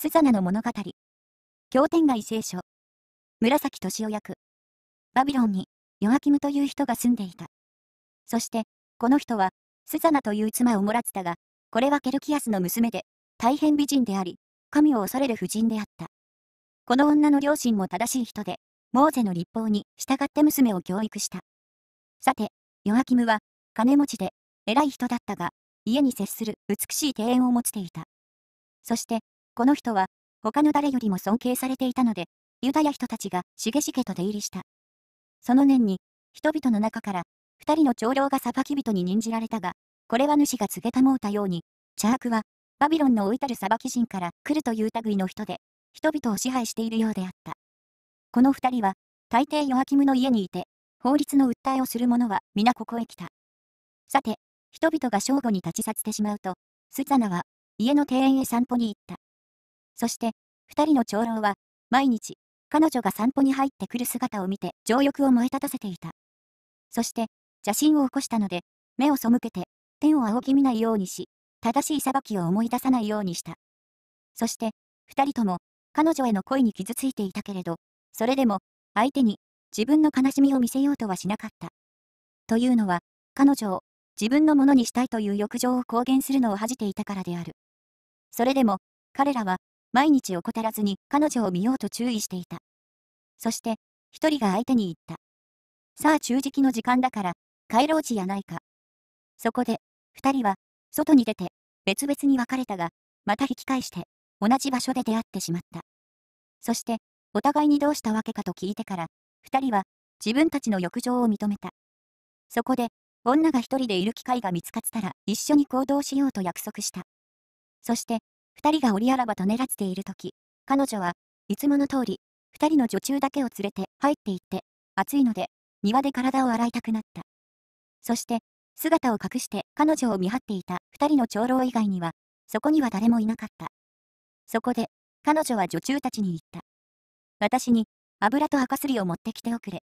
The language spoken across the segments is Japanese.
スザナの物語。経典外聖書。紫敏夫役。バビロンに、ヨアキムという人が住んでいた。そして、この人は、スザナという妻をもらってたが、これはケルキアスの娘で、大変美人であり、神を恐れる婦人であった。この女の両親も正しい人で、モーゼの立法に従って娘を教育した。さて、ヨアキムは、金持ちで、偉い人だったが、家に接する美しい庭園を持っていた。そして、この人は、他の誰よりも尊敬されていたので、ユダヤ人たちがしげしげと出入りした。その年に、人々の中から、二人の長老が裁き人に任じられたが、これは主が告げたもうたように、チャークは、バビロンの老いたる裁き人から来るという類の人で、人々を支配しているようであった。この二人は、大抵ヨアキムの家にいて、法律の訴えをする者は皆ここへ来た。さて、人々が正午に立ち去ってしまうと、スザナは、家の庭園へ散歩に行った。そして、二人の長老は、毎日、彼女が散歩に入ってくる姿を見て、情欲を燃え立たせていた。そして、邪神を起こしたので、目を背けて、天を仰ぎ見ないようにし、正しい裁きを思い出さないようにした。そして、二人とも、彼女への恋に傷ついていたけれど、それでも、相手に、自分の悲しみを見せようとはしなかった。というのは、彼女を、自分のものにしたいという欲情を公言するのを恥じていたからである。それでも、彼らは、毎日怠らずに彼女を見ようと注意していた。そして、一人が相手に言った。さあ中敷きの時間だから、帰ろうじやないか。そこで、二人は、外に出て、別々に別れたが、また引き返して、同じ場所で出会ってしまった。そして、お互いにどうしたわけかと聞いてから、二人は、自分たちの浴場を認めた。そこで、女が一人でいる機会が見つかったら、一緒に行動しようと約束した。そして、二人が折りあらばと狙っている時、彼女は、いつもの通り、二人の女中だけを連れて入っていって、暑いので、庭で体を洗いたくなった。そして、姿を隠して彼女を見張っていた二人の長老以外には、そこには誰もいなかった。そこで、彼女は女中たちに言った。私に、油と赤すりを持ってきておくれ。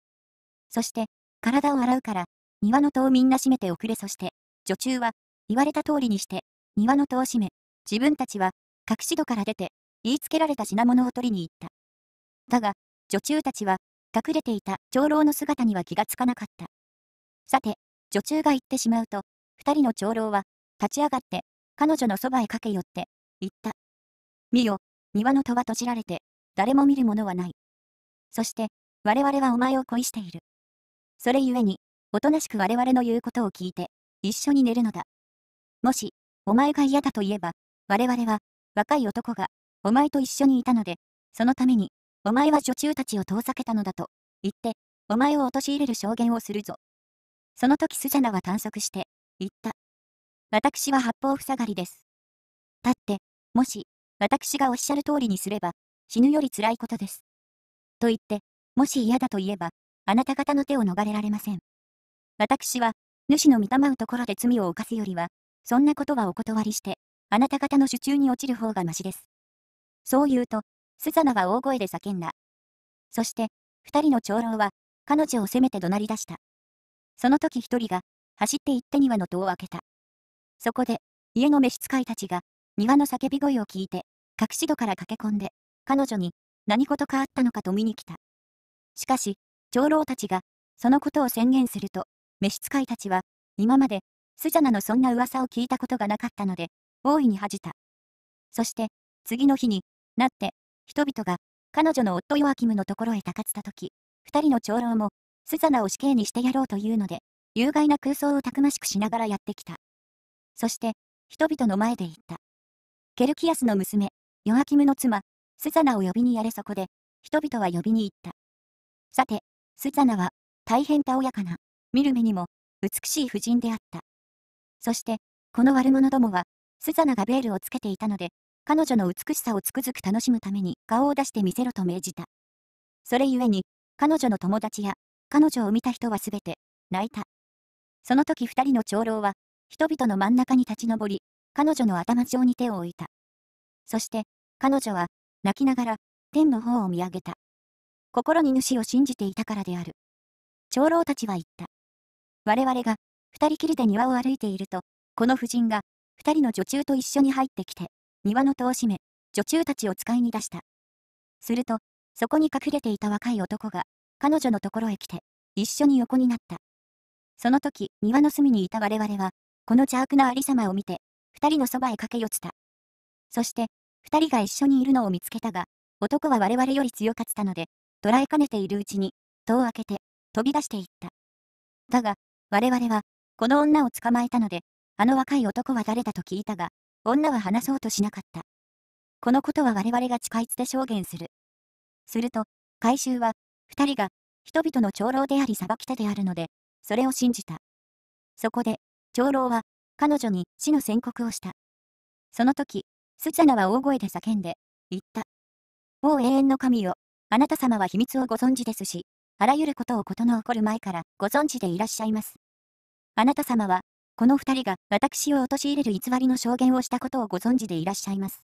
そして、体を洗うから、庭の戸をみんな閉めておくれ。そして、女中は、言われた通りにして、庭の戸を閉め、自分たちは、隠し戸から出て、言いつけられた品物を取りに行った。だが、女中たちは、隠れていた長老の姿には気がつかなかった。さて、女中が行ってしまうと、二人の長老は、立ち上がって、彼女のそばへ駆け寄って、言った。見よ、庭の戸は閉じられて、誰も見るものはない。そして、我々はお前を恋している。それゆえに、おとなしく我々の言うことを聞いて、一緒に寝るのだ。もし、お前が嫌だと言えば、我々は、若い男が、お前と一緒にいたので、そのために、お前は女中たちを遠ざけたのだと、言って、お前を陥れる証言をするぞ。その時スジャナは短足して、言った。私は八方塞がりです。だって、もし、私がおっしゃる通りにすれば、死ぬより辛いことです。と言って、もし嫌だと言えば、あなた方の手を逃れられません。私は、主の見たまうところで罪を犯すよりは、そんなことはお断りして、あなた方の手中に落ちる方がましです。そう言うと、スザナは大声で叫んだ。そして、二人の長老は、彼女を責めて怒鳴り出した。その時一人が、走って行って庭の戸を開けた。そこで、家の召使いたちが、庭の叫び声を聞いて、隠し戸から駆け込んで、彼女に、何事かあったのかと見に来た。しかし、長老たちが、そのことを宣言すると、召使いたちは、今まで、スジャナのそんな噂を聞いたことがなかったので、大いに恥じた。そして、次の日になって、人々が彼女の夫ヨアキムのところへかつた時、二人の長老も、スザナを死刑にしてやろうというので、有害な空想をたくましくしながらやってきた。そして、人々の前で言った。ケルキアスの娘、ヨアキムの妻、スザナを呼びにやれそこで、人々は呼びに行った。さて、スザナは、大変たおやかな、見る目にも、美しい婦人であった。そして、この悪者どもは、スザナがベールをつけていたので、彼女の美しさをつくづく楽しむために顔を出して見せろと命じた。それゆえに、彼女の友達や、彼女を見た人はすべて、泣いた。その時二人の長老は、人々の真ん中に立ち上り、彼女の頭上に手を置いた。そして、彼女は、泣きながら、天の方を見上げた。心に主を信じていたからである。長老たちは言った。我々が、二人きりで庭を歩いていると、この婦人が、二人の女中と一緒に入ってきて、庭の戸を閉め、女中たちを使いに出した。すると、そこに隠れていた若い男が、彼女のところへ来て、一緒に横になった。その時、庭の隅にいた我々は、この邪悪なありさまを見て、二人のそばへ駆け寄った。そして、二人が一緒にいるのを見つけたが、男は我々より強かったので、捕らえかねているうちに、戸を開けて、飛び出していった。だが、我々は、この女を捕まえたので、あの若い男は誰だと聞いたが、女は話そうとしなかった。このことは我々が近いつで証言する。すると、回収は、二人が、人々の長老であり裁き手であるので、それを信じた。そこで、長老は、彼女に死の宣告をした。その時、スチャナは大声で叫んで、言った。もう永遠の神よ、あなた様は秘密をご存知ですし、あらゆることを事の起こる前からご存知でいらっしゃいます。あなた様は、この二人が私を陥れる偽りの証言をしたことをご存知でいらっしゃいます。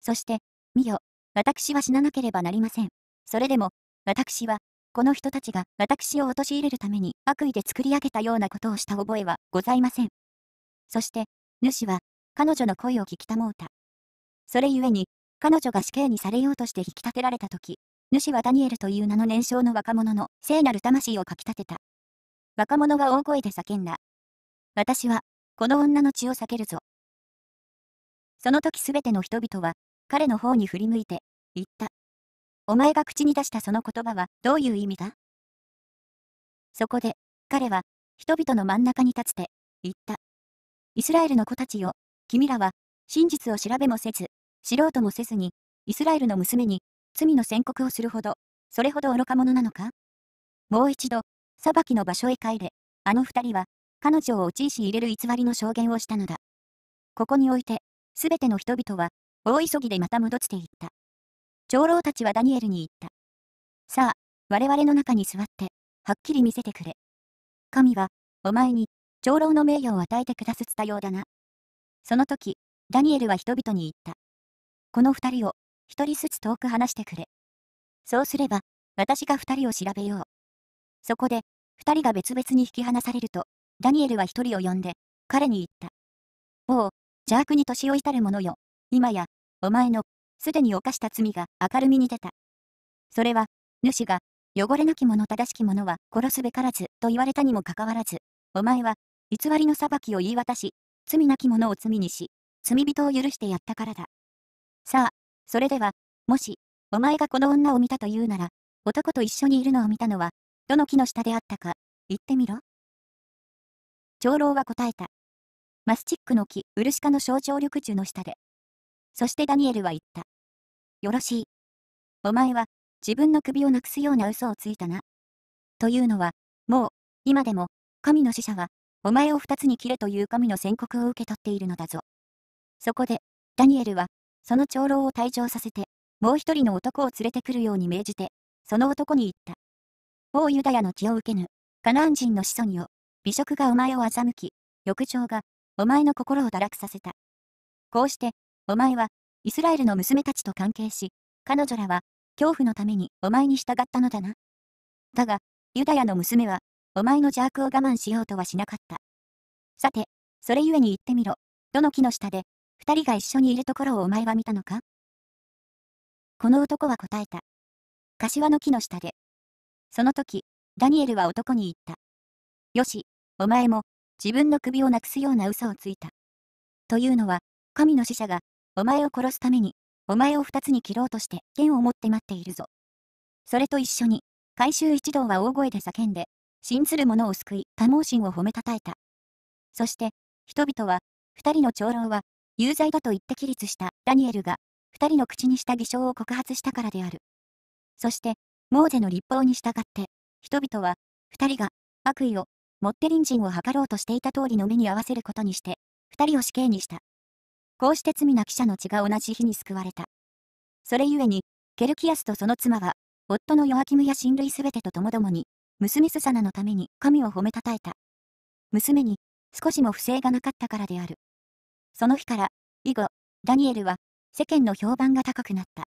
そして、ミよ、私は死ななければなりません。それでも、私は、この人たちが私を陥れるために悪意で作り上げたようなことをした覚えはございません。そして、主は、彼女の声を聞きたもうた。それゆえに、彼女が死刑にされようとして引き立てられた時、主はダニエルという名の年少の若者の聖なる魂をかき立てた。若者が大声で叫んだ。私は、この女の血を避けるぞ。その時すべての人々は、彼の方に振り向いて、言った。お前が口に出したその言葉は、どういう意味だそこで、彼は、人々の真ん中に立つて、言った。イスラエルの子たちよ、君らは、真実を調べもせず、知ろうともせずに、イスラエルの娘に、罪の宣告をするほど、それほど愚か者なのかもう一度、裁きの場所へ帰れ、あの二人は、彼女を陥し入れる偽りの証言をしたのだ。ここにおいて、すべての人々は、大急ぎでまた戻っていった。長老たちはダニエルに言った。さあ、我々の中に座って、はっきり見せてくれ。神は、お前に、長老の名誉を与えてくだすったようだな。その時、ダニエルは人々に言った。この二人を、一人ずつ遠く話してくれ。そうすれば、私が二人を調べよう。そこで、二人が別々に引き離されると、ダニエルは一人を呼んで、彼に言った。おお、邪悪に年老いたる者よ。今や、お前の、すでに犯した罪が明るみに出た。それは、主が、汚れなき者正しき者は殺すべからず、と言われたにもかかわらず、お前は、偽りの裁きを言い渡し、罪なき者を罪にし、罪人を許してやったからだ。さあ、それでは、もし、お前がこの女を見たというなら、男と一緒にいるのを見たのは、どの木の下であったか、言ってみろ。長老は答えた。マスチックの木、ウルシカの象徴緑樹の下で。そしてダニエルは言った。よろしい。お前は、自分の首をなくすような嘘をついたな。というのは、もう、今でも、神の使者は、お前を二つに切れという神の宣告を受け取っているのだぞ。そこで、ダニエルは、その長老を退場させて、もう一人の男を連れてくるように命じて、その男に言った。王ユダヤの気を受けぬ、カナン人の子孫よ。美食がお前を欺き、欲情が、お前の心を堕落させた。こうして、お前は、イスラエルの娘たちと関係し、彼女らは、恐怖のためにお前に従ったのだな。だが、ユダヤの娘は、お前の邪悪を我慢しようとはしなかった。さて、それゆえに言ってみろ、どの木の下で、二人が一緒にいるところをお前は見たのかこの男は答えた。柏の木の下で。その時、ダニエルは男に言った。よし、お前も自分の首をなくすような嘘をついた。というのは、神の使者が、お前を殺すために、お前を二つに切ろうとして剣を持って待っているぞ。それと一緒に、回収一同は大声で叫んで、信ずる者を救い、多盲心を褒めたたえた。そして、人々は、二人の長老は、有罪だと言って起立したダニエルが、二人の口にした偽証を告発したからである。そして、モーゼの立法に従って、人々は、二人が悪意を持って隣人を図ろうとしていた通りの目に合わせることにして、二人を死刑にした。こうして罪な記者の血が同じ日に救われた。それゆえに、ケルキアスとその妻は、夫のヨアキムや親類すべてとともどもに、娘スサナのために神を褒めたたえた。娘に、少しも不正がなかったからである。その日から、以後、ダニエルは、世間の評判が高くなった。